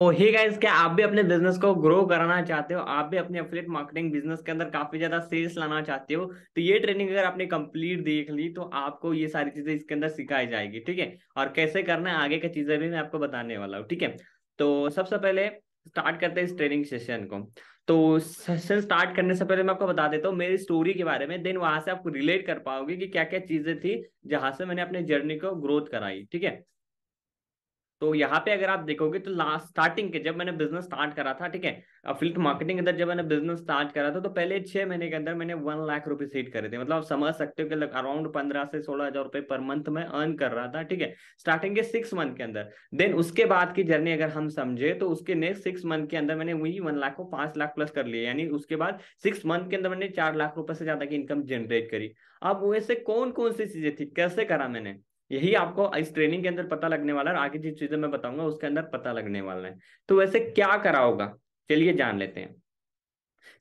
तो hey guys क्या आप भी अपने बिजनेस को ग्रो कराना चाहते हो आप भी अपने अपलेट मार्केटिंग बिजनेस के अंदर काफी ज्यादा सेल्स लाना चाहते हो तो ये ट्रेनिंग अगर आपने कंप्लीट देख ली तो आपको ये सारी चीजें इसके अंदर सिखाई जाएगी ठीक है और कैसे करना है आगे की चीजें भी मैं आपको बताने वाला हूँ ठीक है तो सबसे सब पहले स्टार्ट करते हैं इस ट्रेनिंग सेशन को तो सेशन स्टार्ट करने से पहले मैं आपको बता देता हूँ मेरी स्टोरी के बारे में देन वहां से आपको रिलेट कर पाओगे कि क्या क्या चीजें थी जहां से मैंने अपने जर्नी को ग्रोथ कराई ठीक है तो यहाँ पे अगर आप देखोगे तो लास्ट स्टार्टिंग के जब मैंने बिजनेस स्टार्ट करा था ठीक है अफिलिएट मार्केटिंग के अंदर जब मैंने बिजनेस स्टार्ट करा था तो पहले छह महीने के अंदर मैंने वन लाख रुपए सीट करे थे मतलब आप समझ सकते हो कि अराउंड पंद्रह से सोलह हजार रुपए पर मंथ में अर्न कर रहा था ठीक है स्टार्टिंग के सिक्स मंथ के अंदर देन उसके बाद की जर्नी अगर हम समझे तो उसके नेक्स्ट सिक्स मंथ के अंदर मैंने वही वन लाख को पांच लाख प्लस कर लिया यानी उसके बाद सिक्स मंथ के अंदर मैंने चार लाख रुपए से ज्यादा की इनकम जनरेट करी अब वैसे कौन कौन सी चीजें थी कैसे करा मैंने यही आपको इस ट्रेनिंग के अंदर पता लगने वाला है आगे जिस चीजें मैं बताऊंगा उसके अंदर पता लगने वाला है तो वैसे क्या करा होगा चलिए जान लेते हैं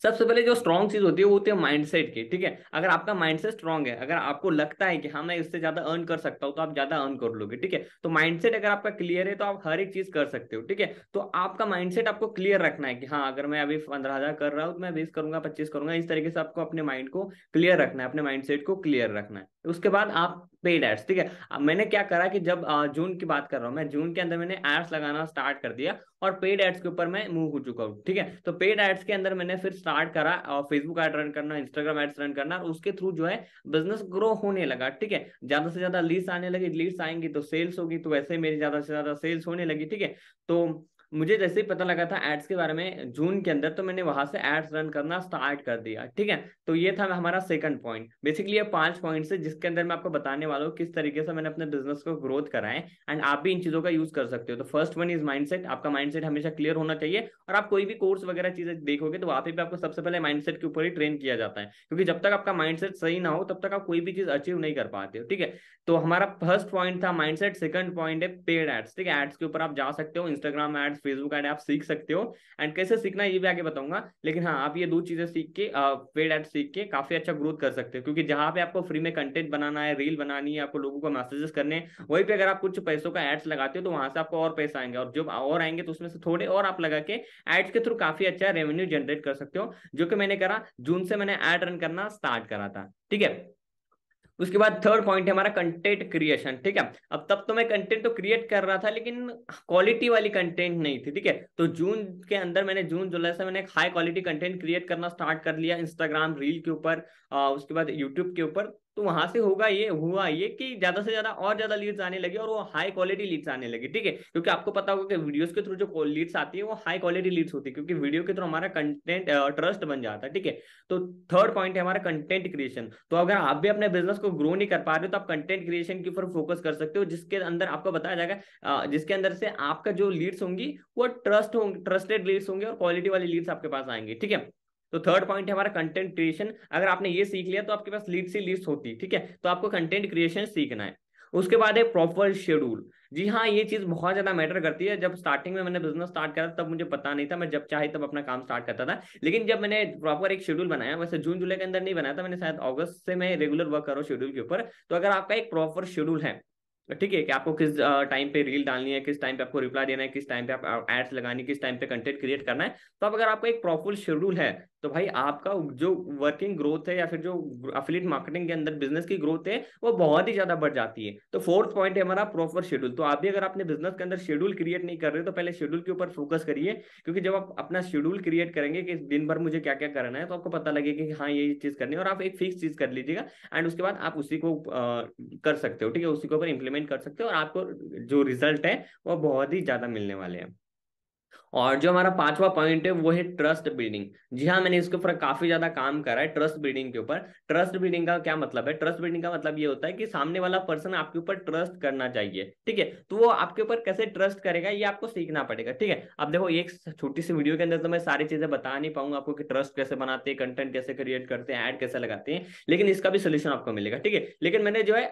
सबसे पहले जो स्ट्रॉन्ग चीज होती है वो होती है माइंडसेट की ठीक है अगर आपका माइंडसेट स्ट्रॉन्ग है अगर आपको लगता है कि हाँ मैं इससे ज्यादा अर्न कर सकता हूँ तो आप ज्यादा अर्न कर लोगे ठीक है तो माइंडसेट अगर आपका क्लियर है तो आप हर एक चीज कर सकते हो ठीक है तो आपका माइंडसेट आपको क्लियर रखना है कि हाँ अगर मैं अभी पंद्रह हजार कर रहा हूँ तो मैं बीस करूंगा पच्चीस करूंगा इस तरीके से आपको अपने माइंड को क्लियर रखना है अपने माइंडसेट को क्लियर रखना है उसके बाद आप पेड एड्स ठीक है मैंने क्या करा कि जब जून की बात कर रहा हूं मैं जून के अंदर मैंने एड्स लगाना स्टार्ट कर दिया और पेड एड्स के ऊपर मैं मूव हो चुका हूँ ठीक है तो पेड एड्स के अंदर मैंने फिर स्टार्ट करा और फेसबुक एड रन करना इंस्टाग्राम एड्स रन करना और उसके थ्रू जो है बिजनेस ग्रो होने लगा ठीक है ज्यादा से ज्यादा लीड्स आने लगी लीड्स आएंगी तो सेल्स होगी तो वैसे मेरी ज्यादा से ज्यादा सेल्स होने लगी ठीक है तो मुझे जैसे ही पता लगा था एड्स के बारे में जून के अंदर तो मैंने वहां से एड्स रन करना स्टार्ट कर दिया ठीक है तो ये था हमारा सेकंड पॉइंट बेसिकली ये पांच पॉइंट्स है जिसके अंदर मैं आपको बताने वाला हूँ किस तरीके से मैंने अपने बिजनेस को ग्रोथ करा है एंड आप भी इन चीजों का यूज कर सकते हो तो फर्स्ट वन इज माइंड आपका माइंड हमेशा क्लियर होना चाहिए और आप कोई भी कोर्स वगैरह चीजें देखोगे तो वहां पर भी आपको सबसे पहले माइंड के ऊपर ही ट्रेन किया जाता है क्योंकि जब तक आपका माइंड सही ना हो तब तक आप कोई भी चीज अचीव नहीं कर पाते हो ठीक है तो हमारा फर्स्ट पॉइंट था माइंड सेकंड पॉइंट है पेड एड्स ठीक है एड्स के ऊपर आप जा सकते हो Instagram ads ads Facebook ad आप सीख सकते हो एंड कैसे सीखना ये भी आगे बताऊंगा लेकिन हाँ आप ये दो चीजें सीख के पेड एड्स सीख के काफी अच्छा ग्रोथ कर सकते हो क्योंकि जहां पे आपको फ्री में कंटेंट बनाना है रील बनानी है आपको लोगों को मैसेजेस करने हैं वहीं पे अगर आप कुछ पैसों का एड्स लगाते हो तो वहां से आपको और पैसा आएंगे और जब और आएंगे तो उसमें से थोड़े और आप लगा के एड्स के थ्रू काफी अच्छा रेवेन्यू जनरेट कर सकते हो जो कि मैंने करा जून से मैंने एड रन करना स्टार्ट करा था ठीक है उसके बाद थर्ड पॉइंट है हमारा कंटेंट क्रिएशन ठीक है अब तब तो मैं कंटेंट तो क्रिएट कर रहा था लेकिन क्वालिटी वाली कंटेंट नहीं थी ठीक है तो जून के अंदर मैंने जून जुलाई से मैंने हाई क्वालिटी कंटेंट क्रिएट करना स्टार्ट कर लिया इंस्टाग्राम रील के ऊपर उसके बाद यूट्यूब के ऊपर तो वहां से होगा ये हुआ ये कि ज्यादा से ज्यादा और ज्यादा लीड्स आने लगे और वो हाई क्वालिटी लीड्स आने लगे ठीक है क्योंकि आपको पता होगा कि वीडियोस के थ्रू जो लीड्स आती है वो हाई क्वालिटी लीड्स होती है क्योंकि वीडियो के थ्रू हमारा कंटेंट ट्रस्ट बन जाता है ठीक है तो थर्ड पॉइंट है हमारा कंटेंट क्रिएशन तो अगर आप भी अपने बिजनेस को ग्रो नहीं कर पा रहे हो तो आप कंटेंट क्रिएशन के ऊपर फोकस कर सकते हो जिसके अंदर आपको बताया जाएगा जिसके अंदर से आपका जो लीड्स होंगी वो ट्रस्ट होंगे ट्रस्टेड लीड्स होंगे और क्वालिटी वाली लीड्स आपके पास आएंगे ठीक है तो थर्ड पॉइंट है हमारा कंटेंट क्रिएशन अगर आपने ये सीख लिया तो आपके पास लीड सी लिस्ट होती है ठीक है तो आपको कंटेंट क्रिएशन सीखना है उसके बाद है प्रॉपर शेड्यूल जी हाँ ये चीज बहुत ज्यादा मैटर करती है जब स्टार्टिंग में मैंने बिजनेस स्टार्ट करा तब मुझे पता नहीं था मैं जब चाहे तब अपना काम स्टार्ट करता था लेकिन जब मैंने प्रॉपर एक शेड्यूल बनाया वैसे जून जुलाई के अंदर नहीं बनाया था मैंने शायद अगस्त से मैं रेगुलर वर्क कर रहा हूँ शेड्यूल के ऊपर तो अगर आपका एक प्रॉपर शेड्यूल है ठीक है कि आपको किस टाइम पे रील डालनी है किस टाइम पे आपको रिप्लाई देना है किस टाइम पे आप एड्स लगानी किस टाइम पे कंटेंट क्रिएट करना है तो अब अगर आपका एक प्रॉपर शेड्यूल है तो भाई आपका जो वर्किंग ग्रोथ है या फिर जो अफिलेट मार्केटिंग के अंदर बिजनेस की ग्रोथ है वो बहुत ही ज्यादा बढ़ जाती है तो फोर्थ पॉइंट है हमारा प्रॉपर शेड्यूल तो आप भी अगर आपने बिजनेस के अंदर शेड्यूल क्रिएट नहीं कर रहे तो पहले शेड्यूल के ऊपर फोकस करिए क्योंकि जब आप अपना शेड्यूल क्रिएट करेंगे कि दिन भर मुझे क्या क्या करना है तो आपको पता लगेगा कि हाँ ये चीज करनी है और आप एक फिक्स चीज कर लीजिएगा एंड उसके बाद आप उसी को कर सकते हो ठीक है उसी के ऊपर इंप्लीमेंट कर सकते हो और आपको जो रिजल्ट है वो बहुत ही ज्यादा मिलने वाले हैं और जो हमारा पांचवा पॉइंट है वो है ट्रस्ट बिल्डिंग जी हाँ मैंने इसके ऊपर काफी ज्यादा काम करा है ट्रस्ट बिल्डिंग के ऊपर ट्रस्ट बिल्डिंग का क्या मतलब है ट्रस्ट बिल्डिंग का मतलब ये होता है कि सामने वाला पर्सन आपके ऊपर ट्रस्ट करना चाहिए ठीक है तो वो आपके ऊपर कैसे ट्रस्ट करेगा ये आपको सीखना पड़ेगा ठीक है अब देखो एक छोटी सी वीडियो के अंदर तो मैं सारी चीजें बता नहीं पाऊंगा आपको कि ट्रस्ट कैसे बनाते हैं कंटेंट कैसे क्रिएट करते हैं एड कैसे लगाते हैं लेकिन इसका भी सोल्यूशन आपको मिलेगा ठीक है लेकिन मैंने जो है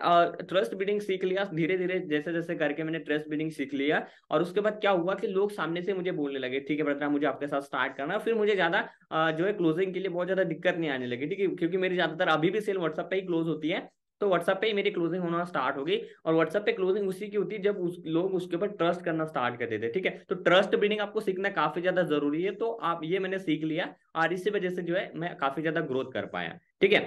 ट्रस्ट बिल्डिंग सीख लिया धीरे धीरे जैसे जैसे करके मैंने ट्रस्ट बिल्डिंग सीख लिया और उसके बाद क्या हुआ कि लोग सामने से मुझे बोलने लगे ठीक है प्रताप मुझे आपके साथ स्टार्ट करना फिर मुझे ज्यादा जो है क्लोजिंग के लिए बहुत ज्यादा दिक्कत नहीं आने लगी ठीक है क्योंकि मेरी ज्यादातर अभी भी सेल व्हाट्सएप पे ही क्लोज होती है तो व्हाट्सएप पे ही मेरी क्लोजिंग होना स्टार्ट होगी और व्हाट्सएप पे क्लोजिंग उसी की होती है जब उस लोग उसके ऊपर ट्रस्ट करना स्टार्ट कर देते ठीक है तो ट्रस्ट बिल्डिंग आपको सीखना काफी ज्यादा जरूरी है तो आप ये मैंने सीख लिया और इसी वजह से जो है मैं काफी ज्यादा ग्रोथ कर पाया ठीक है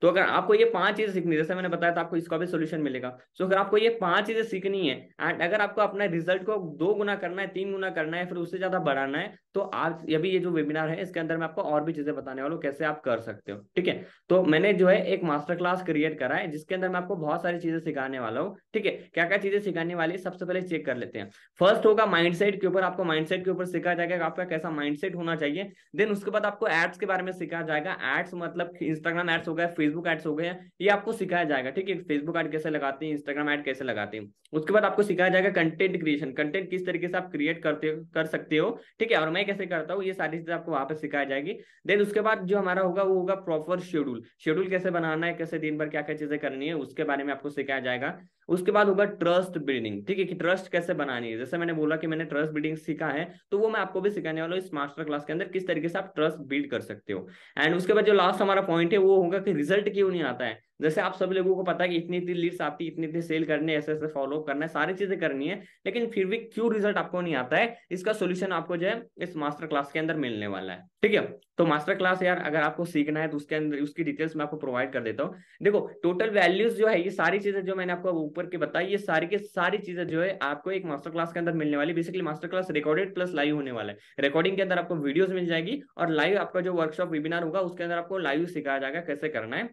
तो अगर आपको ये पांच चीजें सीखनी जैसे मैंने बताया था आपको इसका भी सोल्यूशन मिलेगा सो अगर आपको ये पांच चीजें सीखनी है एंड अगर आपको अपना रिजल्ट को दो गुना करना है तीन गुना करना है फिर उससे ज्यादा बढ़ाना है तो आप ये भी ये जो वेबिनार है इसके अंदर मैं आपको और भी चीजें बताने वालों कैसे आप कर सकते हो ठीक है तो मैंने जो है एक मास्टर क्लास क्रिएट करा है जिसके अंदर मैं आपको बहुत सारी चीजें सिखाने वाला हूँ ठीक है क्या क्या चीजें सिखाने वाली है सबसे पहले चेक कर लेते हैं फर्स्ट होगा माइंड के ऊपर आपको माइंड के ऊपर सीखा जाएगा आपका कैसा माइंड होना चाहिए देन उसके बाद आपको एड्स के बारे में सिखा जाएगा एड्स मतलब इंस्टाग्राम एड्स हो गया फेसबुक एड्स हो गए हैं ये आपको सिखाया जाएगा ठीक है फेसबुक एड कैसे लगाते हैं इंस्टाग्राम एड कैसे लगाते हैं उसके बाद आपको सिखाया जाएगा कंटेंट क्रिएशन कंटेंट किस तरीके से आप क्रिएट करते कर सकते हो ठीक है और मैं कैसे करता हूँ ये सारी चीजें आपको वहां पर सिखाई जाएगी देन उसके बाद जो हमारा होगा वो होगा प्रॉपर शेड्यूल शेड्यूल कैसे बनाना है कैसे दिन भर क्या क्या चीजें करनी है उसके बारे में आपको सिखाया जाएगा उसके बाद होगा ट्रस्ट बिल्डिंग ठीक है कि ट्रस्ट कैसे बनानी है जैसे मैंने बोला कि मैंने ट्रस्ट बिल्डिंग सीखा है तो वो मैं आपको भी सिखाने वाला हूँ इस मास्टर क्लास के अंदर किस तरीके से आप ट्रस्ट बिल्ड कर सकते हो एंड उसके बाद जो लास्ट हमारा पॉइंट है वो होगा कि रिजल्ट रिजल्ट क्यों नहीं आता है जैसे आप सब लोगों को पता है कि इतनी इतनी लीड्स आती है इतनी इतनी सेल करनी है ऐसे ऐसे फॉलो करना है सारी चीजें करनी है लेकिन फिर भी क्यों रिजल्ट आपको नहीं आता है इसका सोल्यूशन आपको जो है इस मास्टर क्लास के अंदर मिलने वाला है ठीक है तो मास्टर क्लास यार अगर आपको सीखना है तो उसके अंदर उसकी डिटेल्स मैं आपको प्रोवाइड कर देता हूँ देखो टोटल वैल्यूज जो है ये सारी चीजें जो मैंने आपको ऊपर के बताई ये सारी की सारी चीजें जो है आपको एक मास्टर क्लास के अंदर मिलने वाली basically master class recorded plus live होने वाला है रिकॉर्डिंग के अंदर आपको वीडियोज मिल जाएगी और लाइव आपका जो वर्कशॉप वेबिनार होगा उसके अंदर आपको लाइव सिखाया जाएगा कैसे करना है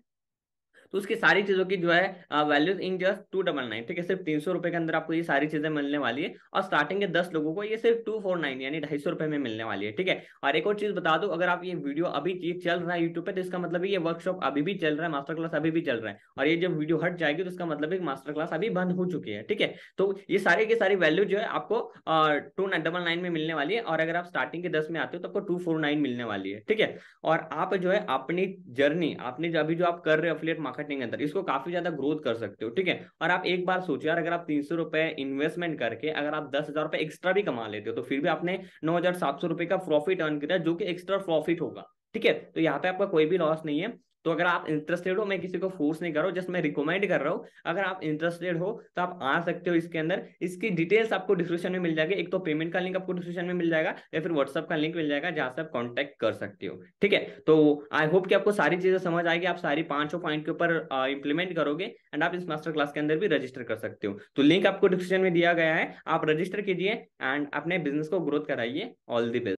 तो उसकी सारी चीजों की जो है values in just two double nine ठीक है सिर्फ तीन सौ रुपए के अंदर आपको ये सारी चीजें मिलने वाली है और स्टार्टिंग के दस लोगों को ये सिर्फ टू फोर नाइन यानी ढाई सौ रुपए में मिलने वाली है ठीक है और एक और चीज बता दो अगर आप ये वीडियो अभी चल रहा है यूट्यूब पे तो इसका मतलब ये वर्कशॉप अभी भी चल रहा है मास्टर क्लास अभी भी चल रहा है और ये जब वीडियो हट जाएगी तो इसका मतलब मास्टर क्लास अभी बंद हो चुकी है ठीक है तो ये सारी की सारी वैल्यू जो है आपको टू डबल नाइन में मिलने वाली है और अगर आप स्टार्टिंग के दस में आते हो तो आपको टू फोर नाइन मिलने वाली है ठीक है और आप जो है अपनी जर्नी आपने जो अभी जो आप कर रहे हो अफिलियट मार्केटिंग के अंदर इसको काफी ज्यादा ग्रोथ कर सकते हो ठीक है और आप एक बार सोचो यार अगर आप तीन सौ रुपए इन्वेस्टमेंट करके अगर आप दस हजार रुपए एक्स्ट्रा भी कमा लेते हो तो फिर भी आपने नौ हजार सात सौ रुपए का प्रॉफिट अर्न किया जो कि एक्स्ट्रा प्रॉफिट होगा ठीक है तो यहाँ पे आपका कोई भी लॉस नहीं है तो अगर आप इंटरेस्टेड हो मैं किसी को फोर्स नहीं कर रहा हूँ जस्ट मैं रिकमेंड कर रहा हूँ अगर आप इंटरेस्टेड हो तो आप आ सकते हो इसके अंदर इसकी डिटेल्स आपको डिस्क्रिप्शन में मिल जाएगी एक तो पेमेंट का लिंक आपको डिस्क्रिप्शन में मिल जाएगा या फिर व्हाट्सअप का लिंक मिल जाएगा जहां से आप कॉन्टेक्ट कर सकते हो ठीक है तो आई होप कि आपको सारी चीजें समझ आएगी आप सारी पांचों पॉइंट के ऊपर इंप्लीमेंट करोगे एंड आप इस मास्टर क्लास के अंदर भी रजिस्टर कर सकते हो तो लिंक आपको डिस्क्रिप्शन में दिया गया है आप रजिस्टर कीजिए एंड अपने बिजनेस को ग्रोथ कराइए ऑल दी बेस्ट